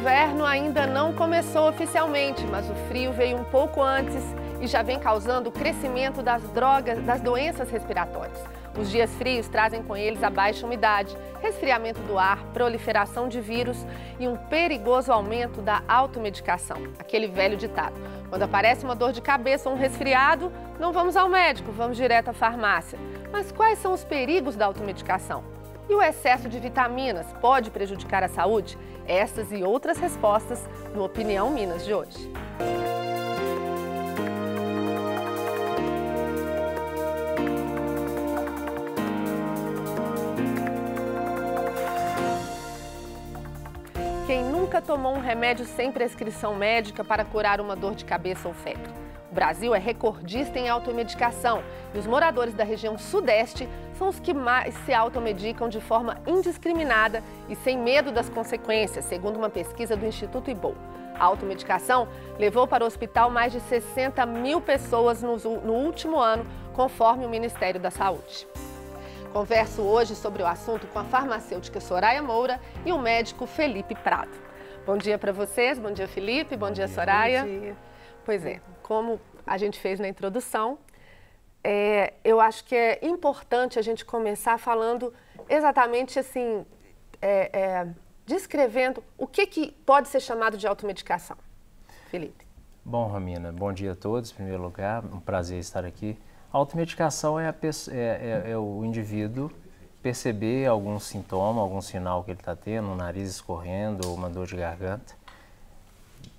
inverno ainda não começou oficialmente, mas o frio veio um pouco antes e já vem causando o crescimento das drogas, das doenças respiratórias. Os dias frios trazem com eles a baixa umidade, resfriamento do ar, proliferação de vírus e um perigoso aumento da automedicação. Aquele velho ditado: quando aparece uma dor de cabeça ou um resfriado, não vamos ao médico, vamos direto à farmácia. Mas quais são os perigos da automedicação? E o excesso de vitaminas pode prejudicar a saúde? Estas e outras respostas no Opinião Minas de hoje. Quem nunca tomou um remédio sem prescrição médica para curar uma dor de cabeça ou febre? O Brasil é recordista em automedicação e os moradores da região Sudeste são os que mais se automedicam de forma indiscriminada e sem medo das consequências, segundo uma pesquisa do Instituto IBOL. A automedicação levou para o hospital mais de 60 mil pessoas no, no último ano, conforme o Ministério da Saúde. Converso hoje sobre o assunto com a farmacêutica Soraya Moura e o médico Felipe Prado. Bom dia para vocês, bom dia Felipe, bom, bom dia, dia Soraya. Bom dia. Pois é, como a gente fez na introdução, é, eu acho que é importante a gente começar falando exatamente assim, é, é, descrevendo o que, que pode ser chamado de automedicação. Felipe. Bom, Ramina, bom dia a todos, em primeiro lugar, um prazer estar aqui. A automedicação é, a é, é, é, o indivíduo perceber algum sintoma, algum sinal que ele está tendo, um nariz escorrendo ou uma dor de garganta.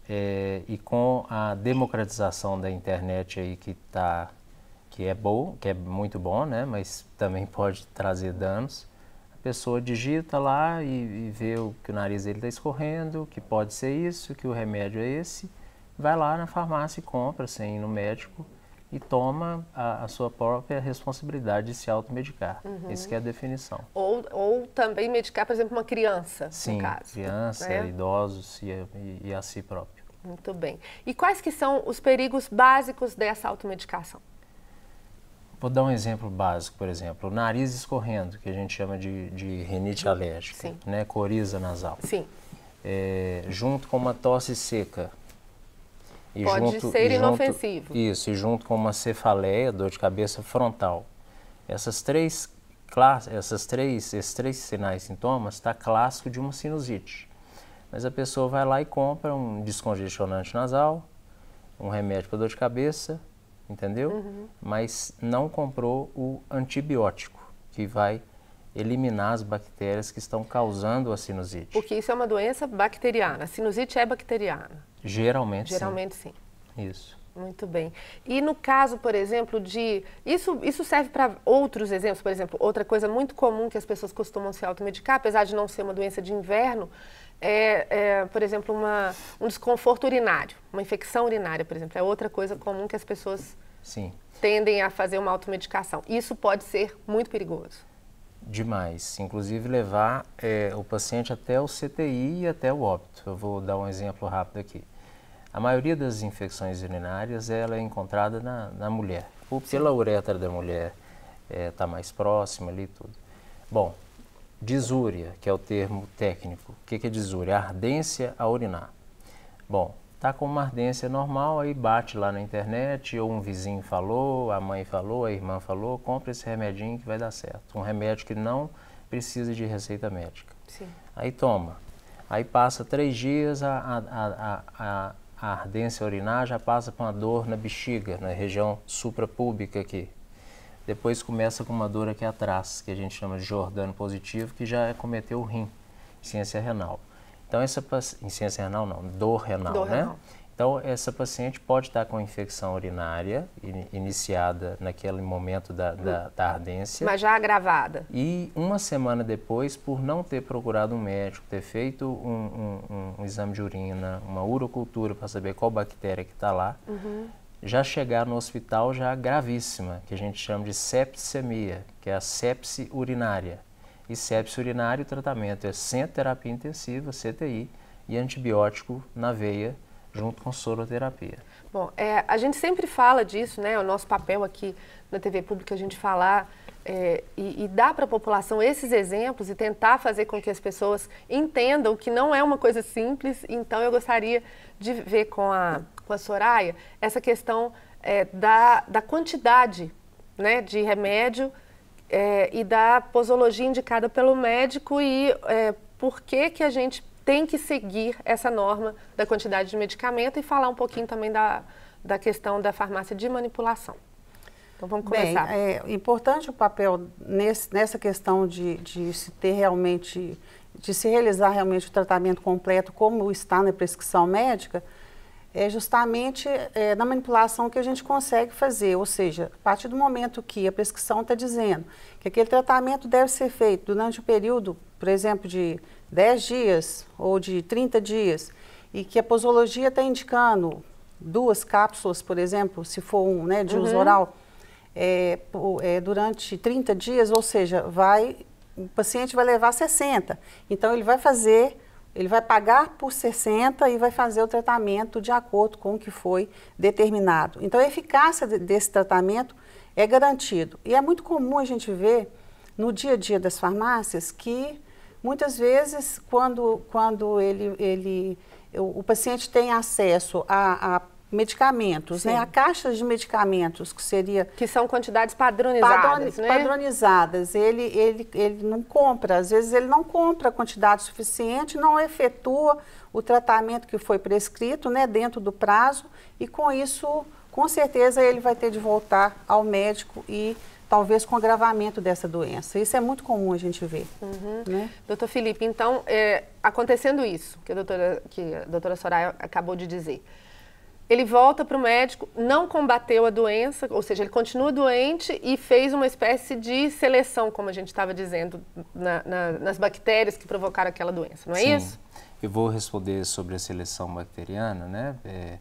É, e com a democratização da internet aí que está que é bom, que é muito bom, né? Mas também pode trazer danos. A pessoa digita lá e, e vê o, que o nariz dele está escorrendo, que pode ser isso, que o remédio é esse. Vai lá na farmácia e compra sem assim, ir no médico e toma a, a, sua própria responsabilidade de se automedicar. Uhum. Isso que é a definição. Ou, ou também medicar, por exemplo, uma criança, Sim, no caso. criança, né? idosos e, e, e a si próprio. Muito bem. E quais que são os perigos básicos dessa automedicação? Vou dar um exemplo básico, por exemplo, o nariz escorrendo, que a gente chama de, de rinite alérgica, Sim. né? Coriza nasal. Sim. É, junto com uma tosse seca. E Pode junto, ser inofensivo. Junto, isso, e junto com uma cefaleia, dor de cabeça frontal. Essas três classes, essas três, esses três sinais sintomas está clássico de uma sinusite. Mas a pessoa vai lá e compra um descongestionante nasal, um remédio para dor de cabeça, entendeu? Uhum. Mas não comprou o antibiótico que vai eliminar as bactérias que estão causando a sinusite. Porque isso é uma doença bacteriana. A sinusite é bacteriana. Geralmente, Geralmente sim. sim. Isso. Muito bem. E no caso, por exemplo, de. Isso, isso serve para outros exemplos, por exemplo, outra coisa muito comum que as pessoas costumam se automedicar, apesar de não ser uma doença de inverno, é, é, por exemplo, uma, um desconforto urinário, uma infecção urinária, por exemplo, é outra coisa comum que as pessoas Sim. tendem a fazer uma automedicação. Isso pode ser muito perigoso. Demais. Inclusive levar é, o paciente até o CTI e até o óbito. Eu vou dar um exemplo rápido aqui. A maioria das infecções urinárias ela é encontrada na, na mulher. Pela uretra da mulher está é, tá mais próxima ali tudo. Bom, Disúria, que é o termo técnico. O que, é disúria? Ardência a urinar. Bom, tá com uma ardência normal, aí bate lá na internet, ou um vizinho falou, a mãe falou, a irmã falou, compra esse remedinho que vai dar certo. Um remédio que não precisa de receita médica. Sim. Aí toma. Aí passa três dias, a, a, a, a ardência urinar já passa com uma dor na bexiga, na região suprapúbica aqui, depois começa com uma dor aqui atrás, que a gente chama de Jordano positivo, que já é cometeu o rim, ciência renal. Então, essa ciência renal não, dor renal, dor né? Renal. Então, essa paciente pode estar com infecção urinária in, iniciada naquele momento da, da, da, ardência. Mas já agravada. E uma semana depois, por não ter procurado um médico, ter feito um, um, um, um exame de urina, uma urocultura para saber qual bactéria que está lá, uhum já chegar no hospital já gravíssima, que a gente chama de septicemia, que é a sepse urinária. E sepse urinária, o tratamento é terapia intensiva, CTI, e antibiótico na veia, junto com soroterapia. Bom, é, a gente sempre fala disso, né? O nosso papel aqui na TV Pública, a gente falar é, e, e dar para a população esses exemplos e tentar fazer com que as pessoas entendam que não é uma coisa simples. Então, eu gostaria de ver com a com a Soraya essa questão é, da, da quantidade né, de remédio é, e da posologia indicada pelo médico e é, por que, que a gente tem que seguir essa norma da quantidade de medicamento e falar um pouquinho também da, da questão da farmácia de manipulação. Então vamos começar. Bem, é importante o papel nesse, nessa questão de, de se ter realmente, de se realizar realmente o tratamento completo como está na prescrição médica, é justamente é, na manipulação que a gente consegue fazer, ou seja, a partir do momento que a prescrição está dizendo que aquele tratamento deve ser feito durante um período, por exemplo, de 10 dias ou de 30 dias, e que a posologia está indicando duas cápsulas, por exemplo, se for um né, de uhum. uso oral, é, é, durante 30 dias, ou seja, vai, o paciente vai levar 60. Então, ele vai fazer ele vai pagar por 60 e vai fazer o tratamento de acordo com o que foi determinado. Então, a eficácia desse tratamento é garantido. E é muito comum a gente ver no dia a dia das farmácias que muitas vezes quando, quando ele, ele, o, o paciente tem acesso a, a medicamentos, né? Sim. né? A caixa de medicamentos que seria que são quantidades padronizadas, padroni né? Padronizadas. Ele ele ele não compra, às vezes ele não compra a quantidade suficiente, não efetua o tratamento que foi prescrito, né, dentro do prazo e com isso, com certeza ele vai ter de voltar ao médico e talvez com agravamento dessa doença. Isso é muito comum a gente ver. Uhum. Né? Doutor Felipe, então, é, acontecendo isso que a doutora, que a doutora Soraya acabou de dizer, ele volta para o médico, não combateu a doença, ou seja, ele continua doente e fez uma espécie de seleção, como a gente estava dizendo, na, na, nas bactérias que provocaram aquela doença, não é Sim. isso? Eu vou responder sobre a seleção bacteriana, né? É,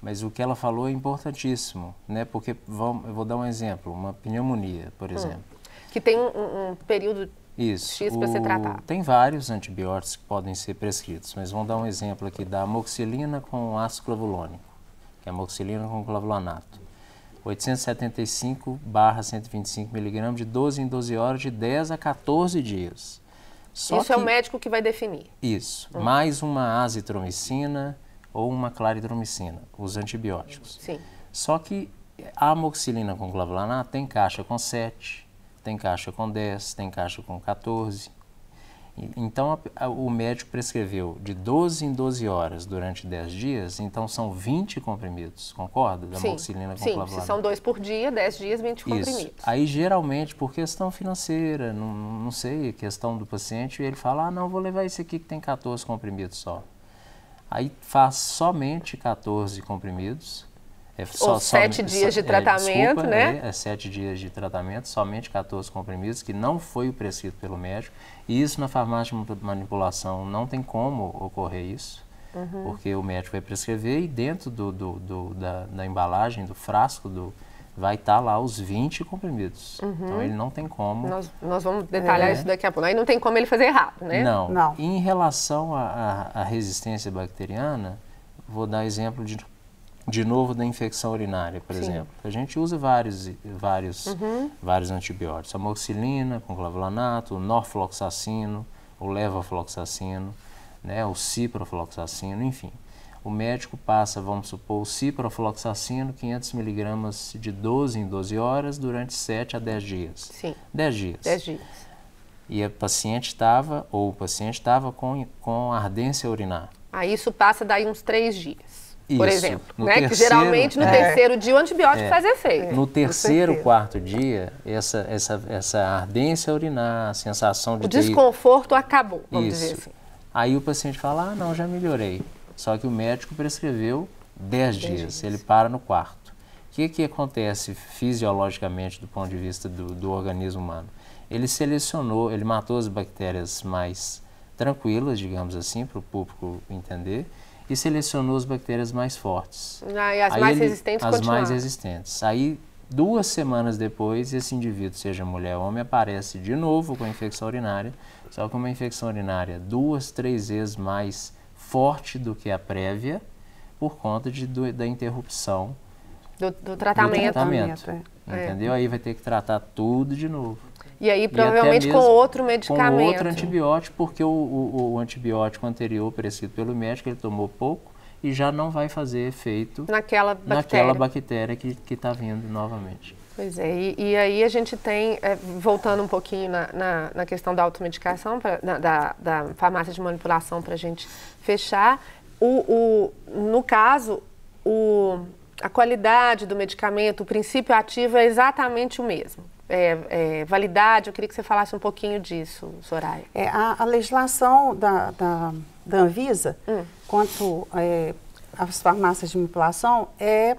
mas o que ela falou é importantíssimo, né? Porque vamos, eu vou dar um exemplo, uma pneumonia, por hum. exemplo. Que tem um, um período isso. X para ser tratado. Tem vários antibióticos que podem ser prescritos, mas vamos dar um exemplo aqui da amoxicilina com ácido clavulônico que é amoxicilina com clavulanato. 875 barra 125 miligramas de 12 em 12 horas, de 10 a 14 dias. Só isso que, é o médico que vai definir. Isso. Hum. Mais uma azitromicina ou uma claritromicina, os antibióticos. Sim. Só que a amoxicilina com clavulanato tem caixa com 7, tem caixa com 10, tem caixa com 14 então, a, a, o médico prescreveu de 12 em 12 horas durante 10 dias, então são 20 comprimidos, concorda? Da sim, amoxicilina sim, se são dois por dia, 10 dias, 20 Isso. comprimidos. Aí, geralmente, por questão financeira, não, não sei, questão do paciente, ele fala, ah, não, vou levar esse aqui que tem 14 comprimidos só. Aí faz somente 14 comprimidos, é só, Ou 7 somente, dias de é, tratamento, é, desculpa, né? É, é, sete dias de tratamento, somente 14 comprimidos, que não foi o prescrito pelo médico. E isso na farmácia de é manipulação não tem como ocorrer isso, uhum. porque o médico vai prescrever e dentro do, do, do da, da, embalagem, do frasco, do, vai estar tá lá os 20 comprimidos. Uhum. Então ele não tem como. Nós, nós vamos detalhar é. isso daqui a pouco. Aí não tem como ele fazer errado, né? Não. não. Em relação à resistência bacteriana, vou dar exemplo de de novo da infecção urinária, por Sim. exemplo. A gente usa vários, vários, uhum. vários antibióticos. Amoxicilina, clavulanato, o norfloxacino, o levofloxacino, né, o ciprofloxacino, enfim. O médico passa, vamos supor, o ciprofloxacino, 500 miligramas de 12 em 12 horas, durante 7 a 10 dias. Sim. 10 dias. 10 dias. E a paciente estava, ou o paciente estava com, com ardência urinar. Aí ah, isso passa daí uns 3 dias por exemplo. No né? terceiro, que geralmente no é, terceiro dia o antibiótico é, faz efeito. É, no terceiro, quarto dia, essa, essa, essa ardência urinar, a sensação de. O ter... desconforto acabou, vamos Isso. dizer assim. Aí o paciente fala: ah, não, já melhorei. Só que o médico prescreveu 10 dias, dias, ele para no quarto. O que, que acontece fisiologicamente do ponto de vista do, do organismo humano? Ele selecionou, ele matou as bactérias mais tranquilas, digamos assim, para o público entender, e selecionou as bactérias mais fortes. Ah, e as Aí mais ele, resistentes As mais resistentes. Aí, duas semanas depois, esse indivíduo, seja mulher ou homem, aparece de novo com a infecção urinária, só que uma infecção urinária duas, três vezes mais forte do que a prévia, por conta de, do, da interrupção do, do tratamento. Do tratamento é. Entendeu? Aí vai ter que tratar tudo de novo. E aí, provavelmente, e com outro medicamento. Com outro antibiótico, porque o, o, o antibiótico anterior prescrito pelo médico, ele tomou pouco, e já não vai fazer efeito naquela bactéria, naquela bactéria que está vindo novamente. Pois é, e, e, aí a gente tem, é, voltando um pouquinho na, na, na questão da automedicação, pra, na, da, da farmácia de manipulação para a gente fechar, o, o, no caso, o, a qualidade do medicamento, o princípio ativo é exatamente o mesmo é, é, validade. Eu queria que você falasse um pouquinho disso, Soraya. É, a, a, legislação da, da, da Anvisa hum. quanto é, às farmácias de manipulação é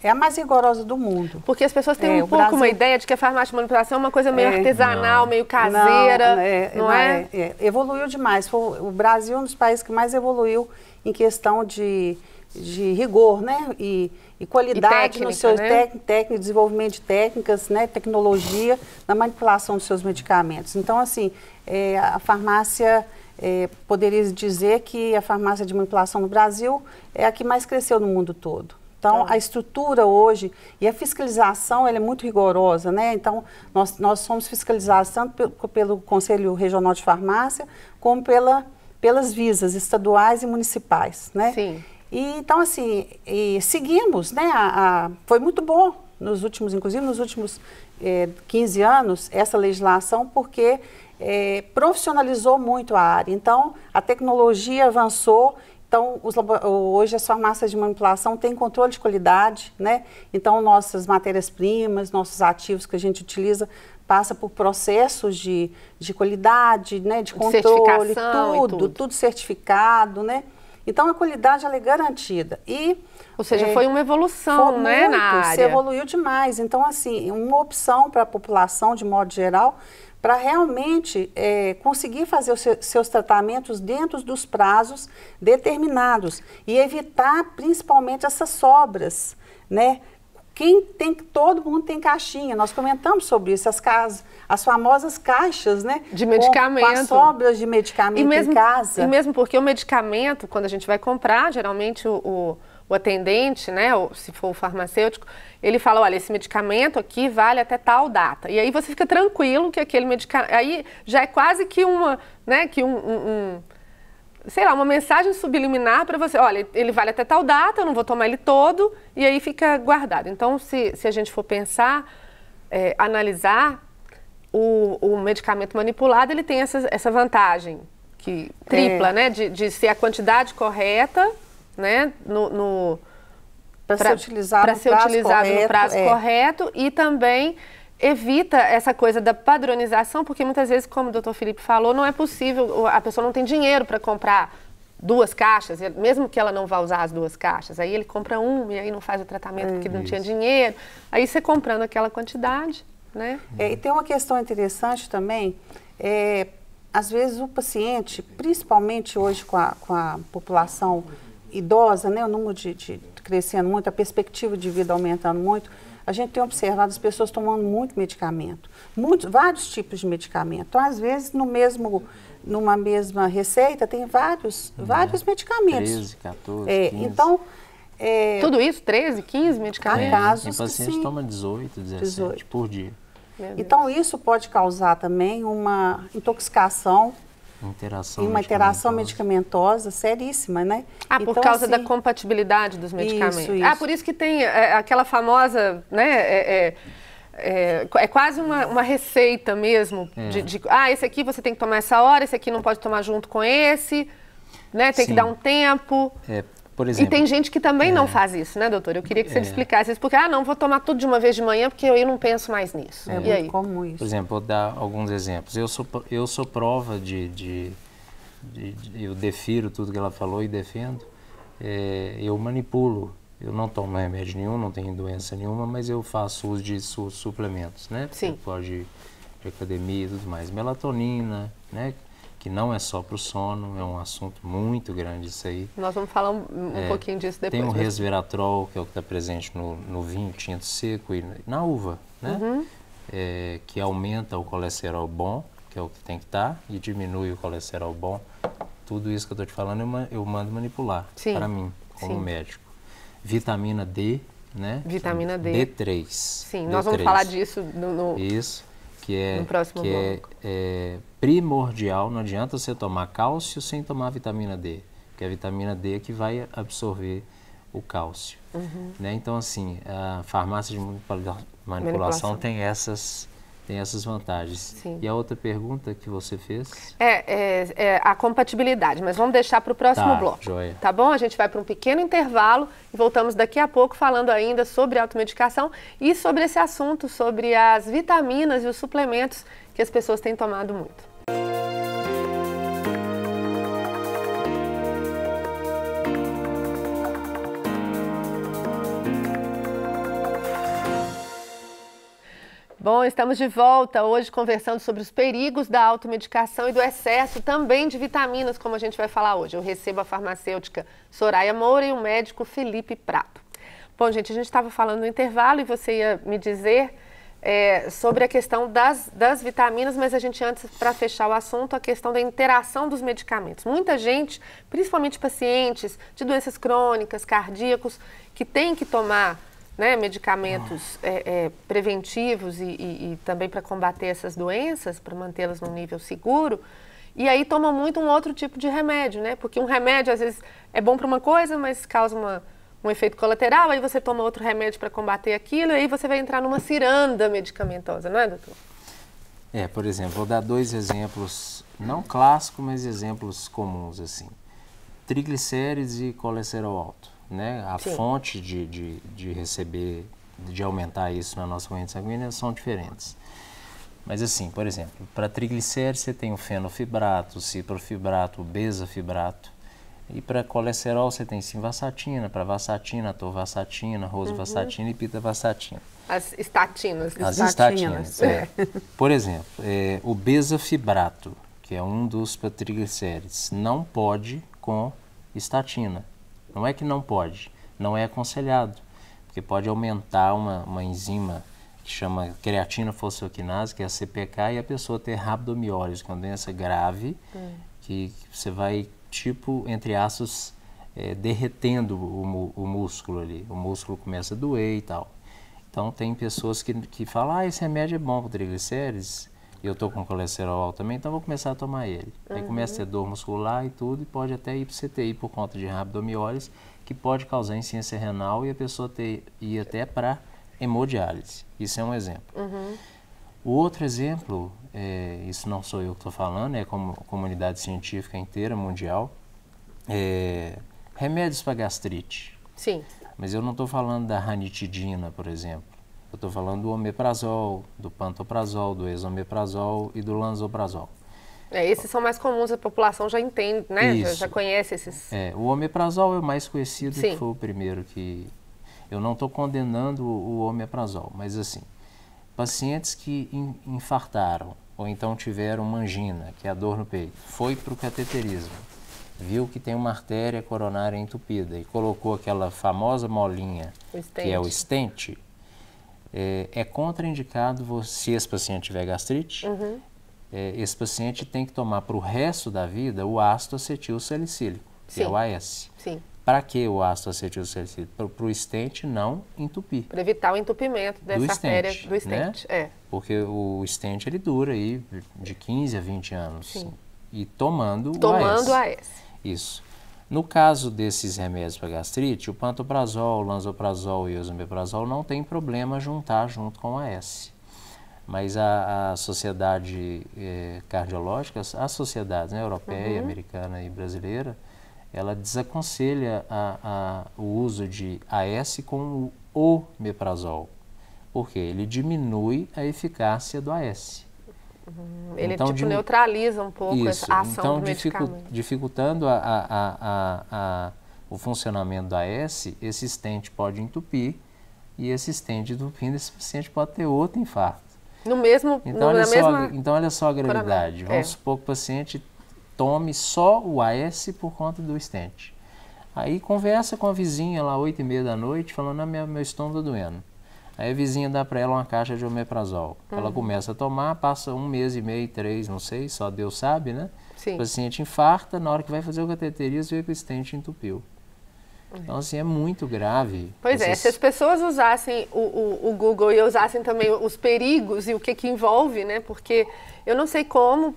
é a mais rigorosa do mundo. Porque as pessoas têm é, um pouco Brasil... uma ideia de que a farmácia de manipulação é uma coisa meio é, artesanal, não. meio caseira, é, é, não, é, não, é? Evoluiu demais. Foi o Brasil é um dos países que mais evoluiu em questão de, de rigor, né? E e qualidade e técnica, no seu né? desenvolvimento de técnicas, né, tecnologia na manipulação dos seus medicamentos. Então, assim, é, a farmácia é, poderia dizer que a farmácia de manipulação no Brasil é a que mais cresceu no mundo todo. Então, ah. a estrutura hoje e a fiscalização ela é muito rigorosa, né? Então, nós, nós somos fiscalizados tanto pelo, pelo Conselho Regional de Farmácia como pela, pelas visas estaduais e municipais, né? Sim. E, então, assim, seguimos, né? A, a, foi muito bom, nos últimos, inclusive nos últimos é, 15 anos, essa legislação, porque é, profissionalizou muito a área. Então, a tecnologia avançou. Então, os, hoje as farmácias de manipulação têm controle de qualidade, né? Então, nossas matérias-primas, nossos ativos que a gente utiliza passa por processos de, de qualidade, né? De controle, tudo, tudo, tudo certificado, né? Então a qualidade ela é garantida. E, Ou seja, é, foi uma evolução, foi né, muito, na área. Se evoluiu demais. Então, assim, uma opção para a população, de modo geral, para realmente é, conseguir fazer os seus tratamentos dentro dos prazos determinados e evitar principalmente essas sobras, né? Quem tem, todo mundo tem caixinha. Nós comentamos sobre isso, as casas, as famosas caixas, né? De medicamento. Com, com as sobras de medicamento mesmo, em casa. E mesmo porque o medicamento, quando a gente vai comprar, geralmente o, o, o atendente, né, ou se for o farmacêutico, ele fala, olha, esse medicamento aqui vale até tal data. E aí você fica tranquilo que aquele medicamento, aí já é quase que uma, né, que um, um, um sei lá, uma mensagem subliminar para você, olha, ele vale até tal data, eu não vou tomar ele todo, e aí fica guardado. Então, se, se a gente for pensar, é, analisar, o, o medicamento manipulado, ele tem essa, essa vantagem que tripla, é. né? De, de ser a quantidade correta, né? No, no para ser utilizado, pra ser prazo utilizado correto, no prazo é. correto e também evita essa coisa da padronização, porque muitas vezes, como o doutor Felipe falou, não é possível, a pessoa não tem dinheiro para comprar duas caixas, mesmo que ela não vá usar as duas caixas. Aí ele compra uma e aí não faz o tratamento porque não tinha dinheiro. Aí você comprando aquela quantidade, né? É, e tem uma questão interessante também, é, às vezes o paciente, principalmente hoje com a, com a população idosa, né, o número de, de crescendo muito, a perspectiva de vida aumentando muito, a gente tem observado as pessoas tomando muito medicamento, muitos, vários tipos de medicamento. Então, às vezes, no mesmo, numa mesma receita, tem vários, é, vários medicamentos. 13, 14, é, 15. Então, é, Tudo isso, 13, 15 medicamentos? É, casos tem paciente que toma 18, 17 18. por dia. Então, isso pode causar também uma intoxicação Interação uma interação medicamentosa seríssima, né? Ah, então, por causa assim, da compatibilidade dos medicamentos. Isso, isso. Ah, por isso que tem é, aquela famosa, né? É, é, é, é quase uma, uma, receita mesmo é. de, de, ah, esse aqui você tem que tomar essa hora, esse aqui não pode tomar junto com esse, né? Tem Sim. que dar um tempo. É, por exemplo. E tem gente que também é. não faz isso, né, doutor? Eu queria que você é. explicasse isso, porque, ah, não, vou tomar tudo de uma vez de manhã porque eu não penso mais nisso. É e muito aí? comum isso. Por exemplo, vou dar alguns exemplos. Eu sou, eu sou prova de, de, de, de Eu defiro tudo que ela falou e defendo. É, eu manipulo. Eu não tomo remédio nenhum, não tenho doença nenhuma, mas eu faço uso de su suplementos, né? Sim. Pode de academia e tudo mais. Melatonina, né? que não é só para o sono, é um assunto muito grande isso aí. Nós vamos falar um, um é, pouquinho disso depois. Tem o resveratrol, que é o que está presente no, no, vinho tinto seco e na uva, né? Uhum. É, que aumenta o colesterol bom, que é o que tem que estar, tá, e diminui o colesterol bom. Tudo isso que eu estou te falando eu, eu mando manipular para mim, como Sim. médico. Vitamina D, né? Vitamina D. D3. Sim, D3. nós vamos falar disso no, no, Isso que é, que é, é, primordial. Não adianta você tomar cálcio sem tomar vitamina D, porque é a vitamina D é que vai absorver o cálcio. Uhum. Né? Então, assim, a farmácia de manipulação, manipulação. tem essas tem essas vantagens. Sim. E a outra pergunta que você fez? É, é, é a compatibilidade, mas vamos deixar para o próximo tá, bloco. Joia. Tá bom? A gente vai para um pequeno intervalo e voltamos daqui a pouco falando ainda sobre automedicação e sobre esse assunto, sobre as vitaminas e os suplementos que as pessoas têm tomado muito. Bom, estamos de volta hoje conversando sobre os perigos da automedicação e do excesso também de vitaminas, como a gente vai falar hoje. Eu recebo a farmacêutica Soraya Moura e o médico Felipe Prato. Bom, gente, a gente estava falando no intervalo e você ia me dizer é, sobre a questão das, das vitaminas, mas a gente antes, para fechar o assunto, a questão da interação dos medicamentos. Muita gente, principalmente pacientes de doenças crônicas, cardíacos, que tem que tomar né, medicamentos é, é, preventivos e, e, e também para combater essas doenças, para mantê-las num nível seguro. E aí toma muito um outro tipo de remédio, né? Porque um remédio às vezes é bom para uma coisa, mas causa uma, um efeito colateral, aí você toma outro remédio para combater aquilo, e aí você vai entrar numa ciranda medicamentosa, não é, doutor? É, por exemplo, vou dar dois exemplos, não clássicos, mas exemplos comuns, assim. Triglicérides e colesterol alto né? A Sim. fonte de, de, de receber, de aumentar isso na nossa corrente sanguínea são diferentes. Mas assim, por exemplo, para triglicérides você tem o fenofibrato, o ciprofibrato, o besafibrato. E para colesterol você tem sim vasatina pravastatina, vasatina rosuvastatina uhum. e pitavassatina. As estatinas. As estatinas, estatinas é. é. Por exemplo, é, o besafibrato, que é um dos para triglicérides, não pode com estatina. Não é que não pode, não é aconselhado, porque pode aumentar uma, uma enzima que chama creatina fosfoquinase, que é a CPK, e a pessoa ter rabdomiólise, que é uma doença grave, que, é. que, você vai, tipo, entre aspas, é, derretendo o, o, músculo ali. O músculo começa a doer e tal. Então, tem pessoas que, que falam, ah, esse remédio é bom para triglicérides, eu estou com colesterol alto também, então vou começar a tomar ele. Uhum. Aí começa a ter dor muscular e tudo, e pode até ir para CTI por conta de rabdomiólise, que pode causar insuficiência renal e a pessoa ter, ir até para hemodiálise. Isso é um exemplo. Uhum. O outro exemplo, é, isso não sou eu que estou falando, é como comunidade científica inteira, mundial, é, remédios para gastrite. Sim. Mas eu não estou falando da ranitidina, por exemplo. Eu estou falando do omeprazol, do pantoprazol, do exomeprazol e do lanzoprazol. É, esses são mais comuns, a população já entende, né? Já, já, conhece esses. É, o omeprazol é o mais conhecido, Sim. que foi o primeiro que. Eu não estou condenando o, omeprazol, mas assim, pacientes que infartaram ou então tiveram uma angina, que é a dor no peito, foi para o cateterismo, viu que tem uma artéria coronária entupida e colocou aquela famosa molinha, que é o estente, é, é contraindicado se esse paciente tiver gastrite, uhum. é, esse paciente tem que tomar para o resto da vida o ácido acetil salicílico, que é Sim. é o AS. Sim. Para que o ácido acetil salicílico? Para o estente não entupir. Para evitar o entupimento dessa do artéria né? stent, do estente. Né? É. Porque o estente ele dura aí de 15 a 20 anos. Sim. E tomando, tomando o AS. Tomando o AS. Isso. No caso desses remédios para gastrite, o pantoprazol, o lansoprazol e o esomeprazol não tem problema juntar junto com a S. Mas a, a sociedade eh, cardiológica, as sociedades né, europeia, uhum. americana e brasileira, ela desaconselha a, a, o uso de AS com o omeprazol, porque ele diminui a eficácia do AS. Uhum. Ele então, tipo, neutraliza um pouco isso. essa ação então, do dificu... dificultando a, a, a, o funcionamento da S, esse estente pode entupir e esse estente entupindo, esse paciente pode ter outro infarto. No mesmo, então, no, olha, só, mesma... então olha só a gravidade. Vamos é. supor que o paciente tome só o AS por conta do estente. Aí conversa com a vizinha lá 8 e meia da noite, falando, ah, meu, meu estômago está doendo. Aí a vizinha dá para ela uma caixa de omeprazol. Uhum. Ela começa a tomar, passa um mês e meio, três, não sei, só Deus sabe, né? Sim. O paciente infarta, na hora que vai fazer o cateterismo, vê que o estente entupiu. Então, assim, é muito grave. Pois é, essas... é, se as pessoas usassem o, o, o, Google e usassem também os perigos e o que, que envolve, né? Porque eu não sei como,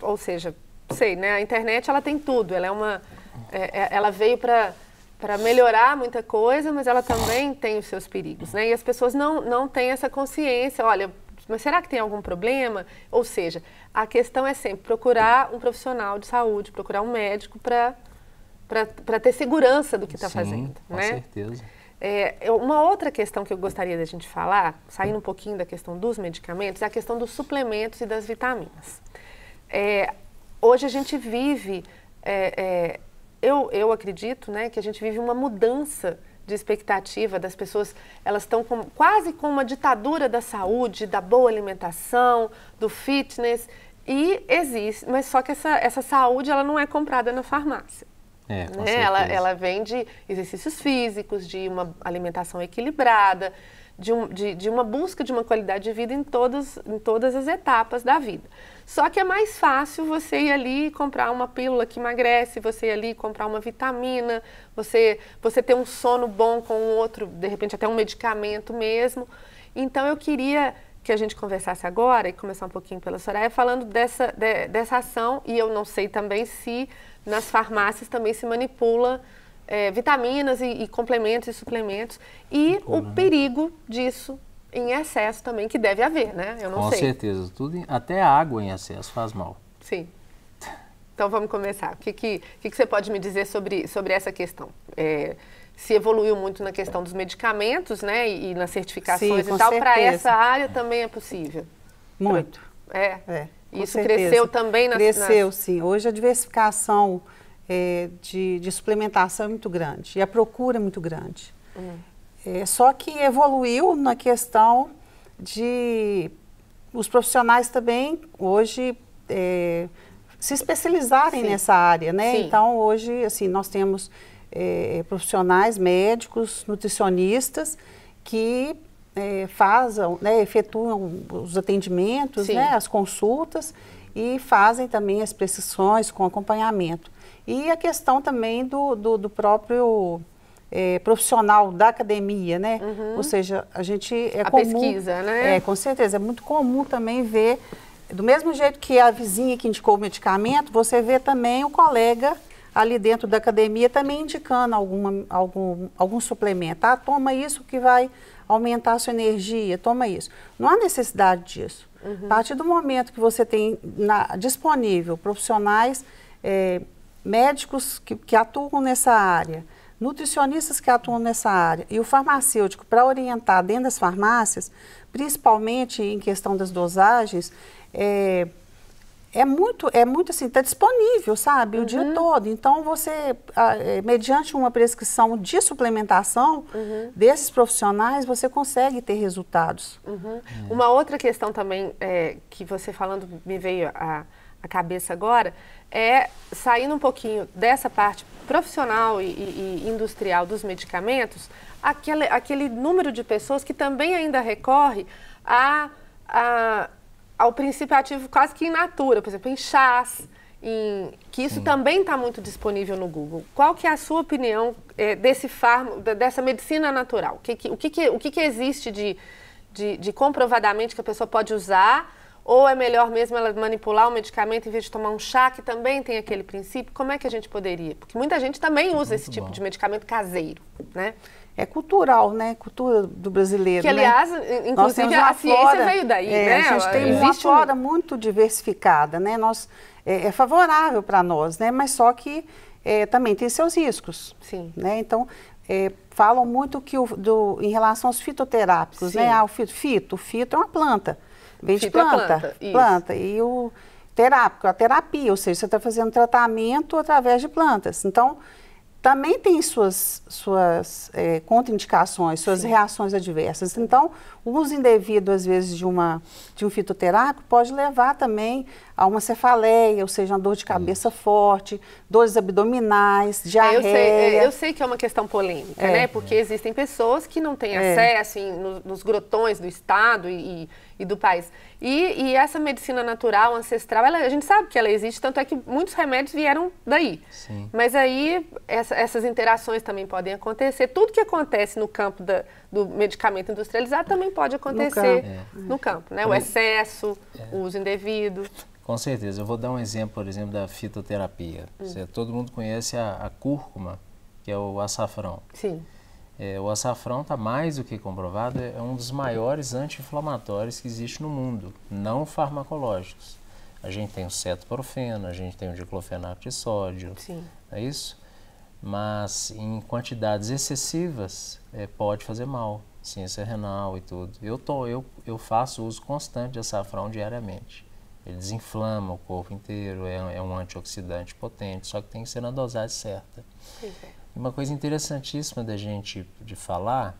ou seja, sei, né? A internet, ela tem tudo. Ela é uma... É, é ela veio para para melhorar muita coisa, mas ela também tem os seus perigos, né? E as pessoas não, não têm essa consciência, olha, mas será que tem algum problema? Ou seja, a questão é sempre procurar um profissional de saúde, procurar um médico para ter segurança do que está fazendo. Com né? certeza. É, é, uma outra questão que eu gostaria da gente falar, saindo um pouquinho da questão dos medicamentos, é a questão dos suplementos e das vitaminas. É, hoje a gente vive é, é eu, eu acredito né, que a gente vive uma mudança de expectativa das pessoas, elas estão com, quase com uma ditadura da saúde, da boa alimentação, do fitness, e existe, mas só que essa, essa saúde ela não é comprada na farmácia. É, né? ela, ela vem de exercícios físicos, de uma alimentação equilibrada, de, um, de, de, uma busca de uma qualidade de vida em, todos, em todas as etapas da vida. Só que é mais fácil você ir ali comprar uma pílula que emagrece, você ir ali comprar uma vitamina, você, você ter um sono bom com outro, de repente até um medicamento mesmo. Então eu queria que a gente conversasse agora e começar um pouquinho pela Soraya falando dessa, de, dessa ação e eu não sei também se nas farmácias também se manipula é, vitaminas e, e, complementos e suplementos e o né? perigo disso em excesso também que deve haver, né? Eu não Com sei. Com certeza, tudo, até a água em excesso faz mal. Sim. Então vamos começar. O que, que, que, que você pode me dizer sobre, sobre essa questão? É, se evoluiu muito na questão dos medicamentos, né, e, e nas certificações Sim, e tal, para essa área também é possível. Muito. É. é Isso certeza. cresceu também na Cresceu, nas... sim. Hoje a diversificação é, de, de, suplementação é muito grande e a procura é muito grande. Hum. É, só que evoluiu na questão de os profissionais também hoje é, se especializarem Sim. nessa área, né? Sim. Então hoje assim nós temos é, profissionais médicos, nutricionistas que é, né, efetuam os atendimentos, né, as consultas e fazem também as prescrições com acompanhamento. E a questão também do, do, do próprio é, profissional da academia, né? Uhum. Ou seja, a gente é a comum, pesquisa, né? É, com certeza. É muito comum também ver, do mesmo jeito que a vizinha que indicou o medicamento, você vê também o colega ali dentro da academia também indicando alguma, algum, algum suplemento. Ah, toma isso que vai aumentar a sua energia, toma isso. Não há necessidade disso. Uhum. A partir do momento que você tem na, disponível profissionais é, médicos que, que atuam nessa área, nutricionistas que atuam nessa área e o farmacêutico para orientar dentro das farmácias, principalmente em questão das dosagens, é, é muito, é muito assim, está disponível, sabe, uhum. o dia uhum. todo. Então, você, é, mediante uma prescrição de suplementação uhum. desses profissionais, você consegue ter resultados. Uhum. É. Uma outra questão também é, que você falando me veio à, à cabeça agora é saindo um pouquinho dessa parte profissional e, e, industrial dos medicamentos, aquele, aquele número de pessoas que também ainda recorre a, a, ao princípio ativo quase que in natura, por exemplo, em chás, em, que isso Sim. também está muito disponível no Google. Qual que é a sua opinião é, desse farm, dessa medicina natural? Que, que, o, que, o que, existe de, de, de comprovadamente que a pessoa pode usar ou é melhor mesmo ela manipular o medicamento em vez de tomar um chá, que também tem aquele princípio? Como é que a gente poderia? Porque muita gente também usa Muito esse tipo de medicamento caseiro, né? É cultural, né? Cultura do brasileiro. Que, né? aliás, né? inclusive a flora, ciência veio daí, é, né? A gente tem Existe uma flora um... muito diversificada, né? Nós, é, é favorável para nós, né? Mas só que é, também tem seus riscos. Sim. Né? Então, é, falam muito que o, do, em relação aos fitoterápicos, né? Sim. né? Ah, o fito, fito, fito é uma planta. Vende planta. Planta, isso. planta. E o terápico, a terapia, ou seja, você está fazendo tratamento através de plantas. Então, também tem suas, suas é, contraindicações, suas Sim. reações adversas. Então, o uso indevido, às vezes, de, uma, de um fitoterápico pode levar também a uma cefaleia, ou seja, uma dor de cabeça hum. forte, dores abdominais, diarreia. É, eu sei, é, eu sei, que é uma questão polêmica, é. né? Porque existem pessoas que não têm é. acesso em, nos grotões do Estado e, e do país. E, e, essa medicina natural, ancestral, ela, a gente sabe que ela existe, tanto é que muitos remédios vieram daí. Sim. Mas aí essa, essas interações também podem acontecer. Tudo que acontece no campo da, do medicamento industrializado também pode acontecer no campo, é. no campo né? O excesso, é. o uso indevido. Com certeza. Eu vou dar um exemplo, por exemplo, da fitoterapia. Hum. Você, todo mundo conhece a, a, cúrcuma, que é o açafrão. Sim. É, o açafrão está mais do que comprovado, é um dos maiores anti-inflamatórios que existe no mundo, não farmacológicos. A gente tem o cetoprofeno, a gente tem o diclofenato de sódio, Sim. é isso? Mas em quantidades excessivas é, pode fazer mal ciência renal e tudo. Eu, tô, eu, eu faço uso constante de açafrão diariamente. Ele desinflama o corpo inteiro, é, é um antioxidante potente, só que tem que ser na dosagem certa. É. Uma coisa interessantíssima da gente de falar,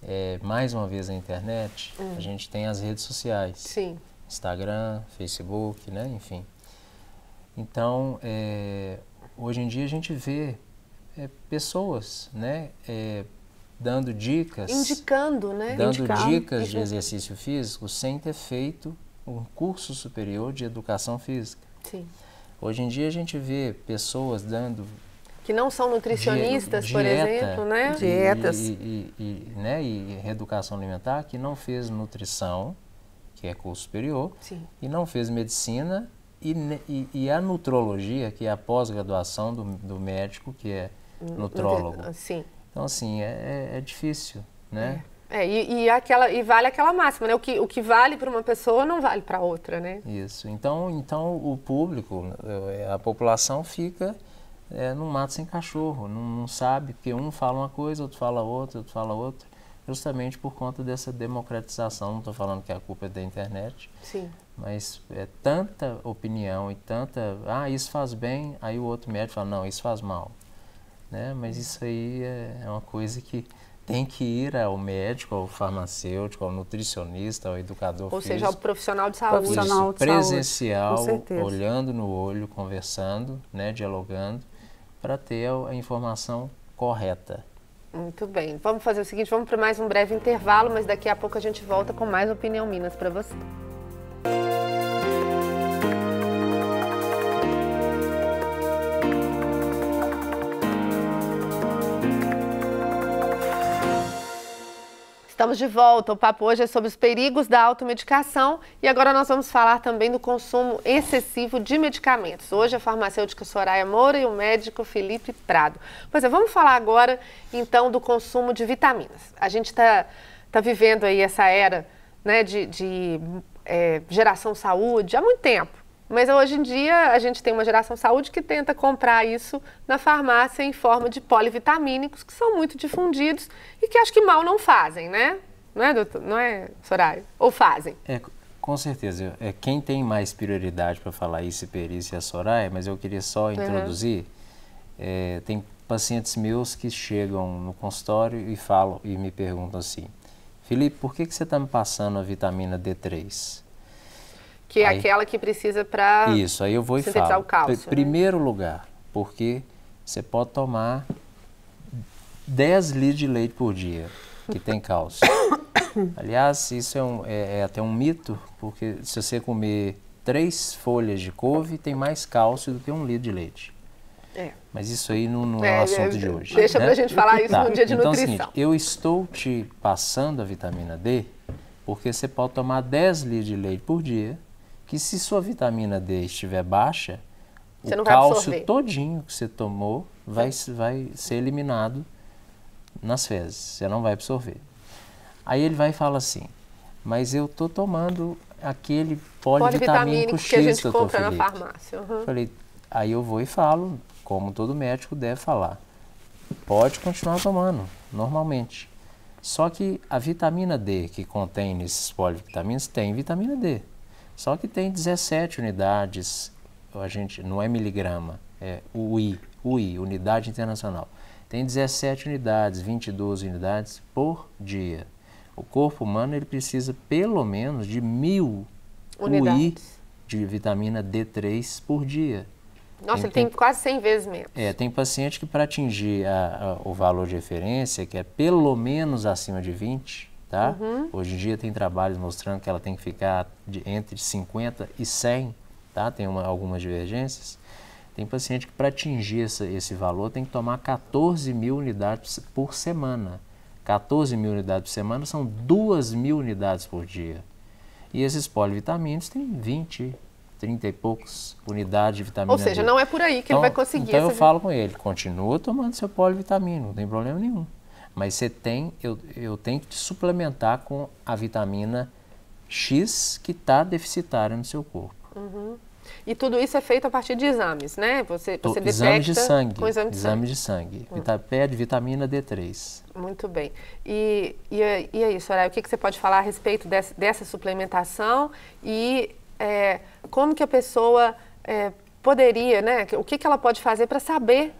é, mais uma vez na internet, hum. a gente tem as redes sociais. Sim. Instagram, Facebook, né? Enfim. Então, é, hoje em dia a gente vê é, pessoas, né? É, dando dicas. Indicando, né? Dando dicas de exercício físico sem ter feito um curso superior de educação física. Sim. Hoje em dia a gente vê pessoas dando. Que não são nutricionistas, dieta, por exemplo, né? E, Dietas. E, e, e, né? e reeducação alimentar, que não fez nutrição, que é curso superior, Sim. e não fez medicina, e, e, e, a nutrologia, que é a pós-graduação do, do médico, que é nutrólogo. Ah, sim. Então, assim, é, é, é difícil, né? É. é, e, e, aquela, e vale aquela máxima, né? O que, o que vale para uma pessoa não vale para outra, né? Isso. Então, então o público, é, a população fica é, num mato sem cachorro, não, não, sabe, porque um fala uma coisa, outro fala outra, outro fala outra, justamente por conta dessa democratização. Não estou falando que a culpa é da internet. Sim. Mas é tanta opinião e tanta. Ah, isso faz bem, aí o outro médico fala, não, isso faz mal né? Mas isso aí é, é, uma coisa que tem que ir ao médico, ao farmacêutico, ao nutricionista, ao educador Ou físico. seja, ao profissional de saúde. Profissional Isso, de presencial, saúde. olhando no olho, conversando, né, dialogando, para ter a informação correta. Muito bem. Vamos fazer o seguinte, vamos para mais um breve intervalo, mas daqui a pouco a gente volta com mais Opinião Minas para você. Estamos de volta. O papo hoje é sobre os perigos da automedicação e agora nós vamos falar também do consumo excessivo de medicamentos. Hoje a farmacêutica Soraya Moura e o médico Felipe Prado. Pois é, vamos falar agora então do consumo de vitaminas. A gente está tá vivendo aí essa era né, de, de é, geração saúde há muito tempo. Mas hoje em dia a gente tem uma geração saúde que tenta comprar isso na farmácia em forma de polivitamínicos, que são muito difundidos e que acho que mal não fazem, né? Não é, doutor? Não é, Soraya? Ou fazem? É, com certeza. É, quem tem mais prioridade para falar isso, perícia e é a Soraya, mas eu queria só introduzir. Uhum. É, tem pacientes meus que chegam no consultório e falam e me perguntam assim, Felipe, por que, que você está me passando a vitamina D3? Que é aí, aquela que precisa para Isso, aí eu vou e falo. o cálcio. Né? primeiro né? lugar, porque você pode tomar 10 litros de leite por dia que tem cálcio. Aliás, isso é, um, é, é, até um mito, porque se você comer três folhas de couve, tem mais cálcio do que um litro de leite. É. Mas isso aí não, não é, é o assunto é, de hoje. Deixa né? pra gente falar isso tá. no dia de então, nutrição. Então é o seguinte, eu estou te passando a vitamina D, porque você pode tomar 10 litros de leite por dia, que se sua vitamina D estiver baixa, você o cálcio todinho que você tomou vai, vai ser eliminado nas fezes, você não vai absorver. Aí ele vai e fala assim, mas eu estou tomando aquele polivitamínico, X que a gente compra Felipe. na farmácia. Uhum. Falei, aí eu vou e falo, como todo médico deve falar, pode continuar tomando, normalmente. Só que a vitamina D que contém nesses polivitaminas tem vitamina D. Só que tem 17 unidades, a gente não é miligrama, é UI, UI, Unidade Internacional. Tem 17 unidades, 22 unidades por dia. O corpo humano ele precisa pelo menos de mil unidades. UI de vitamina D3 por dia. Nossa, tem, ele tem, tem, quase 100 vezes menos. É, tem paciente que para atingir a, a, o valor de referência, que é pelo menos acima de 20, Tá? Uhum. Hoje em dia tem trabalhos mostrando que ela tem que ficar de, entre 50 e 100, tá? tem uma, algumas divergências. Tem paciente que para atingir essa, esse valor tem que tomar 14 mil unidades por semana. 14 mil unidades por semana são 2 mil unidades por dia. E esses polivitaminos têm 20, 30 e poucos unidades de vitamina Ou seja, D. não é por aí que então, ele vai então, conseguir. Então eu falo com ele, continua tomando seu polivitamino, não tem problema nenhum. Mas você tem, eu, eu tenho que te suplementar com a vitamina X que está deficitária no seu corpo. Uhum. E tudo isso é feito a partir de exames, né? Você, você detecta... Exame de sangue. Com hum. exame de exame sangue. De Pede vitamina D3. Muito bem. E, e, e aí, Soraya, o que, que, você pode falar a respeito dessa, dessa suplementação e é, como que a pessoa é, poderia, né? O que, que ela pode fazer para saber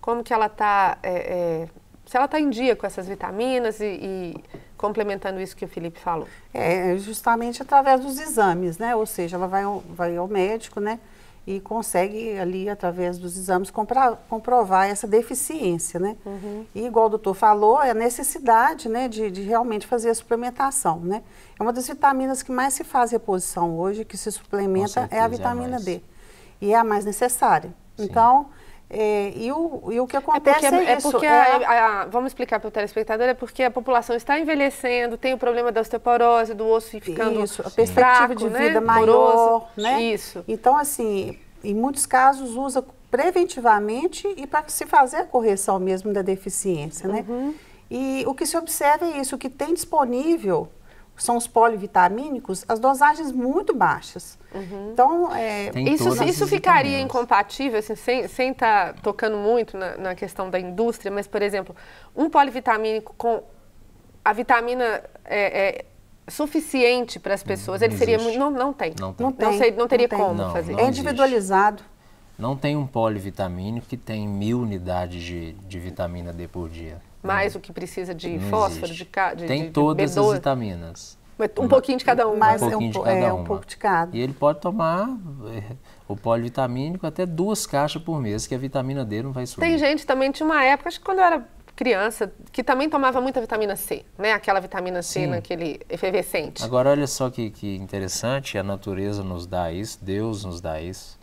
como que ela está é, é se ela está em dia com essas vitaminas e, e, complementando isso que o Felipe falou. É, justamente através dos exames, né? Ou seja, ela vai ao, vai ao médico, né? E consegue ali, através dos exames, comprar, comprovar essa deficiência, né? Uhum. E igual o doutor falou, é a necessidade, né? De, de realmente fazer a suplementação, né? É uma das vitaminas que mais se faz reposição hoje, que se suplementa, certeza, é a é vitamina é D. E é a mais necessária. Sim. Então é, e, o, e o que é acontece é, é, é porque, é isso. É a, a, a, vamos explicar para o telespectador, é porque a população está envelhecendo, tem o problema da osteoporose, do osso ficando Isso, a perspectiva fraco, de né, vida né? maior, né? Isso. Então, assim, em muitos casos usa preventivamente e para se fazer a correção mesmo da deficiência, né? Uhum. E o que se observa é isso, o que tem disponível são os polivitamínicos, as dosagens muito baixas. Uhum. Então, é, isso, isso ficaria incompatível, assim, sem estar tá tocando muito na, na, questão da indústria, mas, por exemplo, um polivitamínico com a vitamina é, é, suficiente para as pessoas, ele seria muito. Não, não tem. Não, tem. não, tem. não, não teria como fazer. é individualizado. Não tem um polivitamínico que tem mil unidades de, de vitamina D por dia mais hum. o que precisa de não fósforo, de, de Tem de, todas as vitaminas. Mas um pouquinho de cada uma. mais é um pouquinho é um, de cada é, um pouco de cada. E ele pode tomar eh, o polivitamínico até duas caixas por mês, que a vitamina D não vai subir. Tem gente também, tinha uma época, acho que quando eu era criança, que também tomava muita vitamina C, né? Aquela vitamina C Sim. naquele efervescente. Agora, olha só que, que interessante, a natureza nos dá isso, Deus nos dá isso.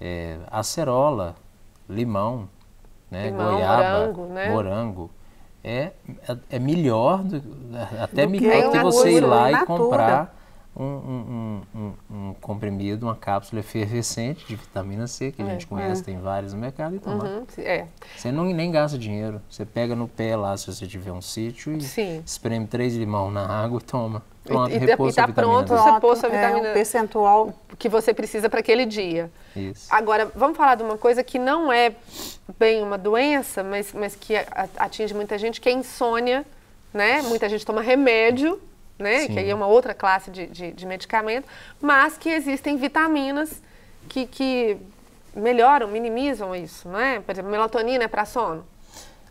É, acerola, limão, né? limão goiaba, morango, né? morango é, é, é melhor, do, até do melhor que, que você ir lá e comprar um, um, um, um, comprimido, uma cápsula efervescente de vitamina C, que é, a gente conhece, é. tem vários no mercado, e tomar. Uhum, é. Você não, nem gasta dinheiro. Você pega no pé lá, se você tiver um sítio, e Sim. espreme três limão na água e toma. Pronto, e, e está pronto, você pôs a vitamina é, um percentual que você precisa para aquele dia. Isso. Agora, vamos falar de uma coisa que não é bem uma doença, mas, mas que atinge muita gente, que é insônia, né? Muita gente toma remédio, né? Sim. Que aí é uma outra classe de, de, de medicamento, mas que existem vitaminas que, que melhoram, minimizam isso, não é? Por exemplo, melatonina é para sono.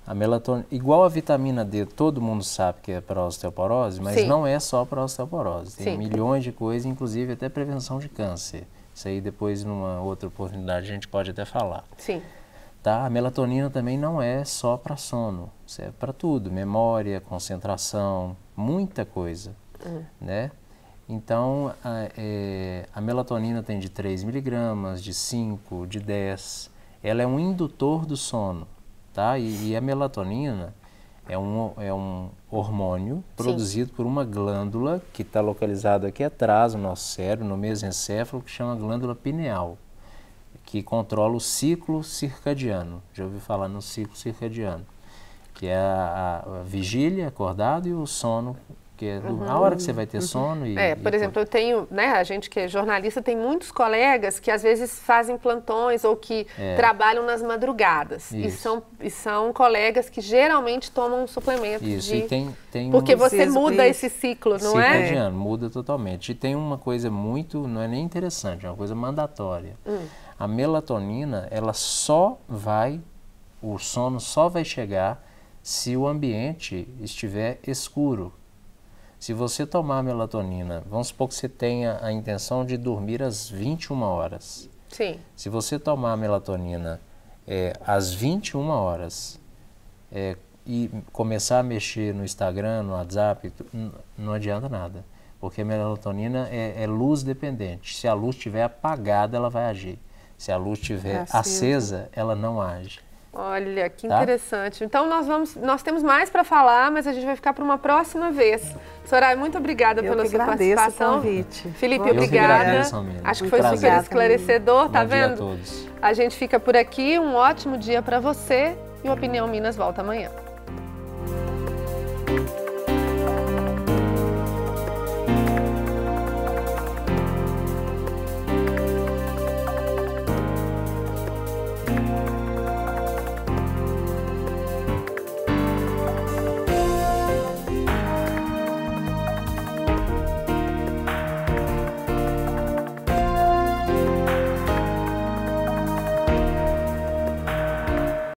A melatonina, igual a vitamina D, todo mundo sabe que é para osteoporose, mas Sim. não é só para osteoporose. Tem Sim. milhões de coisas, inclusive até prevenção de câncer. Isso aí depois, numa outra oportunidade, a gente pode até falar. Sim. Tá? A melatonina também não é só para sono, É para tudo, memória, concentração, muita coisa, hum. né? Então, a, é, a melatonina tem de 3 miligramas, de 5, de 10. Ela é um indutor do sono tá? E, e a melatonina é um, é um hormônio produzido Sim. por uma glândula que está localizada aqui atrás no nosso cérebro, no mesencéfalo, que chama glândula pineal, que controla o ciclo circadiano. Já ouvi falar no ciclo circadiano, que é a, a vigília, acordado, e o sono porque é uhum. hora que você vai ter uhum. sono e, É, por e... É exemplo, eu tenho, né, a gente que é jornalista tem muitos colegas que às vezes fazem plantões ou que é. trabalham nas madrugadas. Isso. E são, e são colegas que geralmente tomam um suplemento Isso, de... e tem, tem Porque um... você muda esse ciclo, não é? Circadiano, tá muda totalmente. E tem uma coisa muito, não é nem interessante, é uma coisa mandatória. Hum. A melatonina, ela só vai, o sono só vai chegar se o ambiente estiver escuro, se você tomar melatonina, vamos supor que você tenha a intenção de dormir às 21 horas. Sim. Se você tomar melatonina é, às 21 horas é, e começar a mexer no Instagram, no WhatsApp, não adianta nada. Porque a melatonina é, é, luz dependente. Se a luz estiver apagada, ela vai agir. Se a luz estiver tá acesa. acesa, ela não age. Olha, que tá? interessante. Então nós vamos, nós temos mais para falar, mas a gente vai ficar para uma próxima vez. Soraya, muito obrigada eu pela sua participação. O convite. Felipe, eu obrigada. Que agradeço, Acho que foi prazer. super esclarecedor, tá Bom tá vendo? A, todos. a gente fica por aqui, um ótimo dia para você e o Opinião Minas volta amanhã.